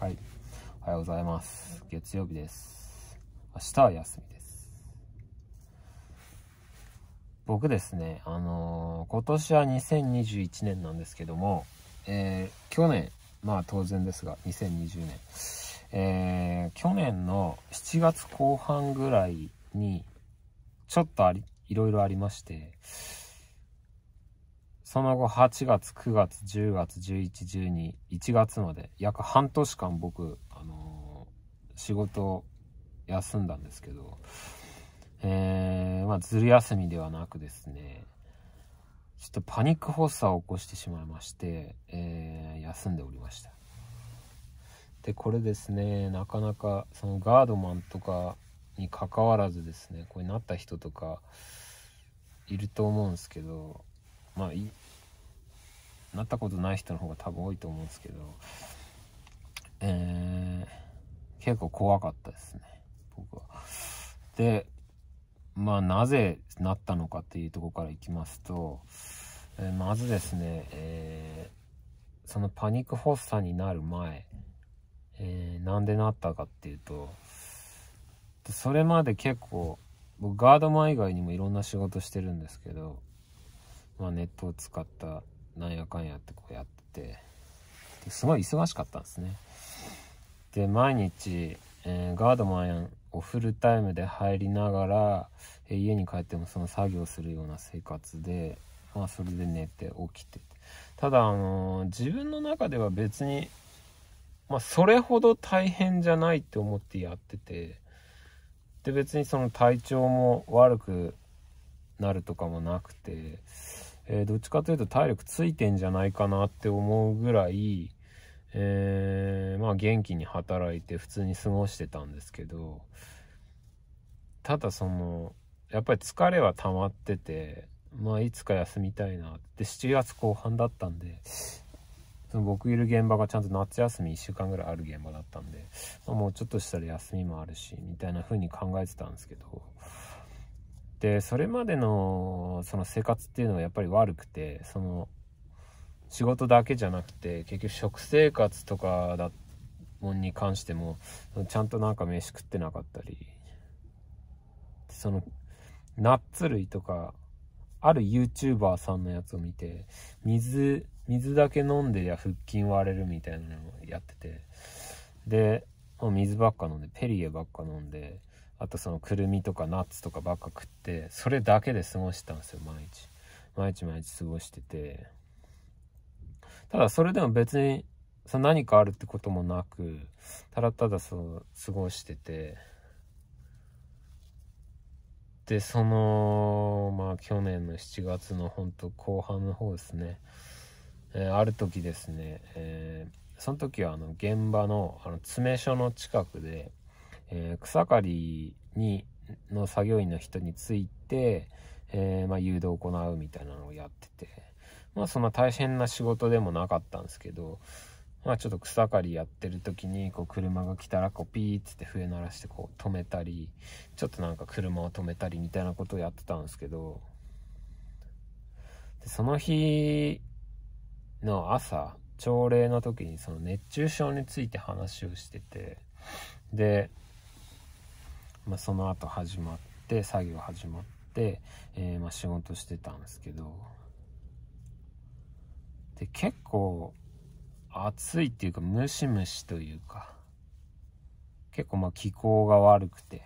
はい。おはようございます。月曜日です。明日は休みです。僕ですね、あのー、今年は2021年なんですけども、えー、去年、まあ当然ですが、2020年、えー、去年の7月後半ぐらいに、ちょっとあり、いろいろありまして、その後8月、9月、10月、11、12、1月まで約半年間僕、あのー、仕事休んだんですけど、えー、まあ、ずる休みではなくですね、ちょっとパニック発作を起こしてしまいまして、えー、休んでおりました。で、これですね、なかなか、そのガードマンとかに関わらずですね、こうなった人とか、いると思うんですけど、まあいなったことない人の方が多分多いと思うんですけど、えー、結構怖かったですね僕は。でまあなぜなったのかっていうとこからいきますと、えー、まずですね、えー、そのパニック発作になる前、えー、なんでなったかっていうとそれまで結構僕ガードマン以外にもいろんな仕事してるんですけどまあ、ネットを使ったなんやかんやってこうやっててすごい忙しかったんですね。で毎日、えー、ガードマンをフルタイムで入りながら、えー、家に帰ってもその作業するような生活で、まあ、それで寝て起きてただ、あのー、自分の中では別に、まあ、それほど大変じゃないって思ってやっててで別にその体調も悪くなるとかもなくて。えー、どっちかというと体力ついてんじゃないかなって思うぐらい、えー、まあ元気に働いて普通に過ごしてたんですけど、ただその、やっぱり疲れは溜まってて、まあいつか休みたいなって、7月後半だったんで、その僕いる現場がちゃんと夏休み1週間ぐらいある現場だったんで、まあ、もうちょっとしたら休みもあるし、みたいな風に考えてたんですけど、でそれまでのその生活っていうのはやっぱり悪くてその仕事だけじゃなくて結局食生活とかだもんに関してもちゃんとなんか飯食ってなかったりそのナッツ類とかある YouTuber さんのやつを見て水水だけ飲んでや腹筋割れるみたいなのをやっててでもう水ばっか飲んでペリエばっか飲んであとそのくるみとかナッツとかばっか食ってそれだけで過ごしてたんですよ毎日毎日毎日過ごしててただそれでも別にそ何かあるってこともなくただただそう過ごしててでそのまあ去年の7月のほんと後半の方ですね、えー、ある時ですね、えー、その時はあの現場のあの詰め所の近くでえー、草刈りにの作業員の人について、えー、まあ、誘導を行うみたいなのをやってて、まあ、そんな大変な仕事でもなかったんですけど、まあ、ちょっと草刈りやってる時にこう車が来たらこうピーッつって笛鳴らしてこう止めたりちょっとなんか車を止めたりみたいなことをやってたんですけどでその日の朝朝礼の時にその熱中症について話をしててでまあ、その後始まって作業始まって、えー、まあ仕事してたんですけどで結構暑いっていうかムシムシというか結構まあ気候が悪くて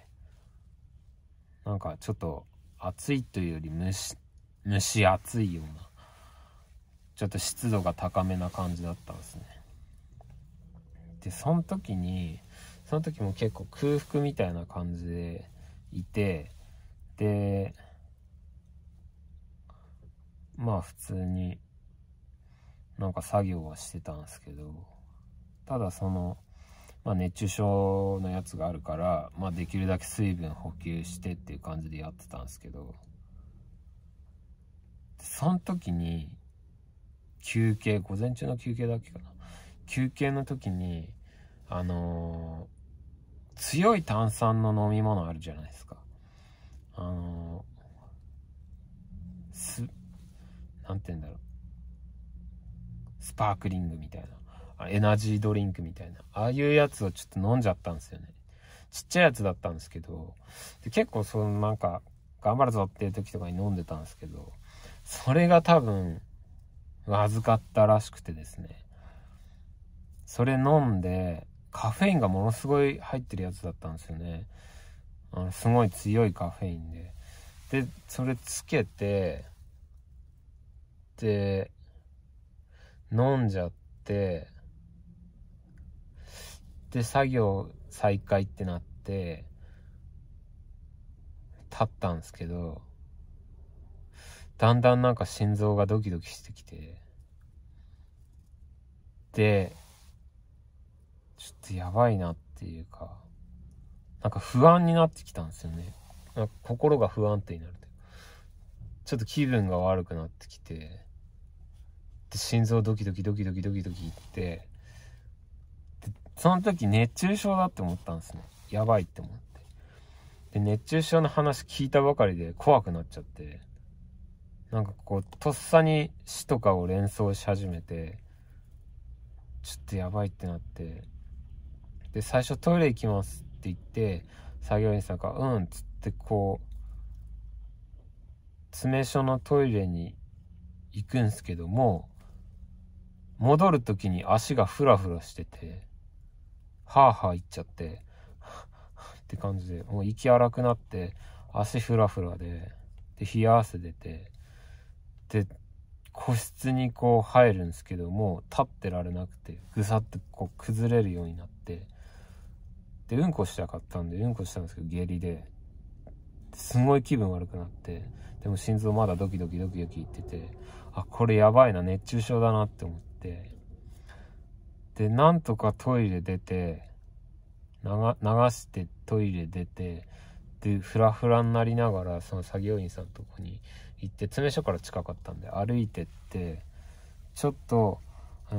なんかちょっと暑いというより蒸し蒸し暑いようなちょっと湿度が高めな感じだったんですねでその時にその時も結構空腹みたいな感じでいて、で、まあ普通になんか作業はしてたんですけど、ただその、まあ熱中症のやつがあるから、まあできるだけ水分補給してっていう感じでやってたんですけど、その時に休憩、午前中の休憩だっけかな。休憩の時に、あのー、強い炭酸の飲み物あるじゃないですか。あのー、す、なんて言うんだろう。スパークリングみたいな。エナジードリンクみたいな。ああいうやつをちょっと飲んじゃったんですよね。ちっちゃいやつだったんですけど、で結構そのなんか、頑張るぞっていう時とかに飲んでたんですけど、それが多分、預ずかったらしくてですね。それ飲んで、カフェインがものすごい入ってるやつだったんですよね。あのすごい強いカフェインで。で、それつけて、で、飲んじゃって、で、作業再開ってなって、立ったんですけど、だんだんなんか心臓がドキドキしてきて、で、ちょっとやばいなっていうか、なんか不安になってきたんですよね。なんか心が不安定になるとちょっと気分が悪くなってきて、で、心臓ドキドキドキドキドキドキいって、で、その時熱中症だって思ったんですね。やばいって思って。で、熱中症の話聞いたばかりで怖くなっちゃって、なんかこう、とっさに死とかを連想し始めて、ちょっとやばいってなって、で最初トイレ行きますって言って作業員さんが「うん」っつってこう詰所のトイレに行くんすけども戻る時に足がフラフラしててハーハーいっちゃってって感じでもう息荒くなって足フラフラでで冷や汗出てで個室にこう入るんですけども立ってられなくてぐさってこう崩れるようになってで、うんこしたかったんで、うんこしたんですけど、下痢で、すごい気分悪くなって、でも心臓まだドキドキドキドキいってて、あ、これやばいな、熱中症だなって思って、で、なんとかトイレ出て、流してトイレ出て、で、フラフラになりながら、その作業員さんのとこに行って、詰め所から近かったんで、歩いてって、ちょっと、うー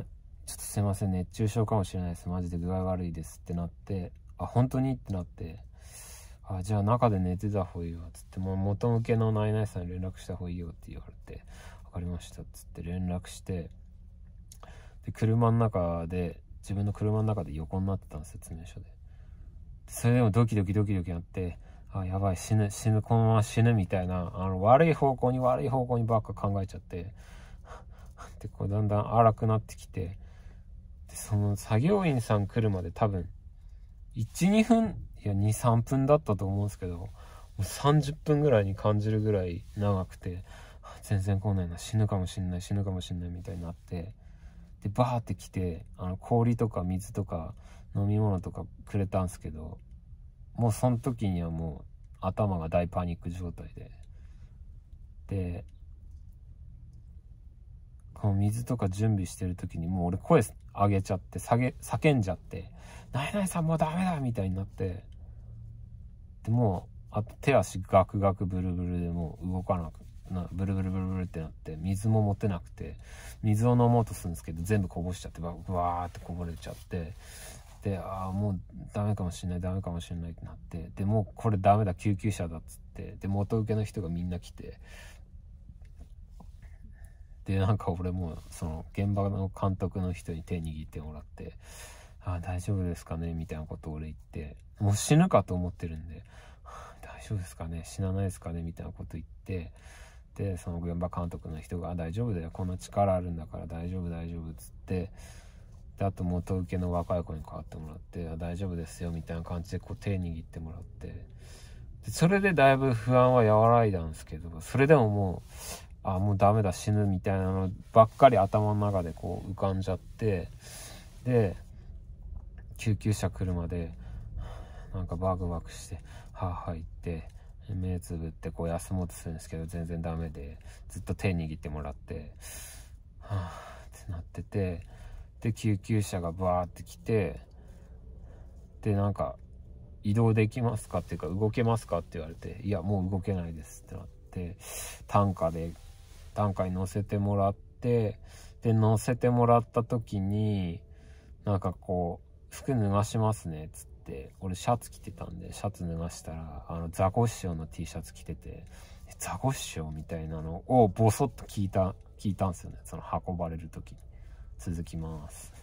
ん、ちょっとすいません、熱中症かもしれないです。マジで具合悪いですってなって、あ、本当にってなって、あ、じゃあ中で寝てた方がいいよ、つって、もう元向けのナイナイさんに連絡した方がいいよって言われて、分かりました、つって連絡して、で、車の中で、自分の車の中で横になってた説明書で。それでもドキドキドキドキやって、あ、やばい、死ぬ、死ぬ、このまま死ぬみたいな、あの、悪い方向に悪い方向にばっか考えちゃって、で、こうだんだん荒くなってきて、その作業員さん来るまで多分、1、2分、いや、2、3分だったと思うんですけど、もう30分ぐらいに感じるぐらい長くて、全然来ないな、死ぬかもしんない、死ぬかもしんないみたいになって、で、バーって来て、あの、氷とか水とか飲み物とかくれたんですけど、もうその時にはもう頭が大パニック状態で、で、こう水とか準備してる時にもう俺声上げちゃって下げ叫んじゃって「なになにさんもうダメだ」みたいになってでもうあと手足ガクガクブルブルでもう動かなくなブルブルブルブルってなって水も持てなくて水を飲もうとするんですけど全部こぼしちゃってバーってこぼれちゃってでああもうダメかもしんないダメかもしんないってなってでもうこれダメだ救急車だっつってで元請けの人がみんな来てでなんか俺もその現場の監督の人に手握ってもらって「ああ大丈夫ですかね」みたいなことを俺言ってもう死ぬかと思ってるんで「大丈夫ですかね死なないですかね」みたいなこと言ってでその現場監督の人が「大丈夫だよこの力あるんだから大丈夫大丈夫」っつってであと元請けの若い子に代わってもらって「大丈夫ですよ」みたいな感じでこう手握ってもらって。それでだいぶ不安は和らいだんですけど、それでももう、あもうダメだ死ぬみたいなのばっかり頭の中でこう浮かんじゃってで救急車来るまでなんかバクバクして歯入って目つぶってこう休もうとするんですけど全然ダメでずっと手握ってもらってはあってなっててで救急車がバーって来てでなんか移動できますかっていうか動けますかって言われていやもう動けないですってなって。担架で短歌にせてもらって、で、載せてもらった時に、なんかこう、服脱がしますね、つって、俺シャツ着てたんで、シャツ脱がしたら、あの、ザコシショウの T シャツ着てて、ザコシショウみたいなのをボソッと聞いた、聞いたんですよね。その運ばれる時に。続きます。